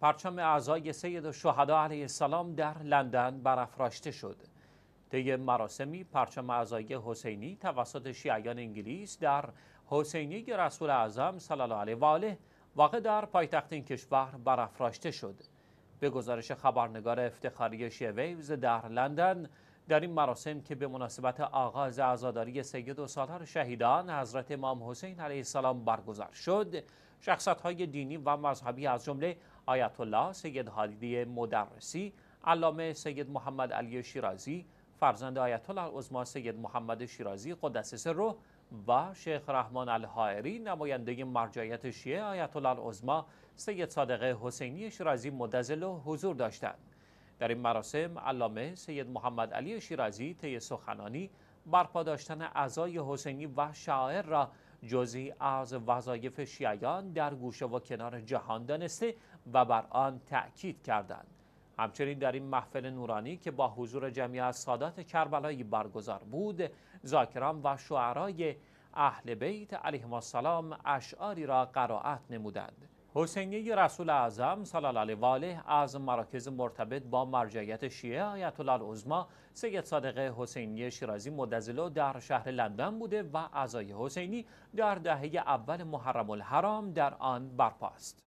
پرچم اعضای سید و شهدا علیه السلام در لندن برافراشته شد. طی مراسمی پرچم اعضای حسینی توسط شیعیان انگلیس در حسینی رسول اعظم صلی الله علیه و آله واقع در پایتخت این کشور برافراشته شد. به گزارش خبرنگار افتخاری ویوز در لندن در این مراسم که به مناسبت آغاز عزاداری سید و سالار شهیدان حضرت امام حسین علیه السلام برگزار شد شخصت های دینی و مذهبی از جمله آیت الله سید حادی مدرسی علامه سید محمد علی شیرازی فرزند آیت الله عظما سید محمد شیرازی قدس سره و شیخ رحمان الحائری نماینده مرجعیت شیعه آیت الله العظما سید صادق حسینی شیرازی و حضور داشتند در این مراسم علامه سید محمد علی شیرازی طی سخنانی برپا داشتن اعضای حسینی و شاعر را جزی از وظایف شیعیان در گوشه و کنار جهان دانسته و بر آن تأکید کردند همچنین در این محفل نورانی که با حضور جمعی از سادات کربلایی برگزار بود زاکران و شعرای اهل بیت علیهم السلام اشعاری را قرائت نمودند حسینی رسول اعظم صلی الله علیه از مراکز مرتبط با مرجعیت شیعه آیت الله العظما سید صادق حسینی شیرازی مدزلو در شهر لندن بوده و اعضای حسینی در دهه اول محرم الحرام در آن برپا است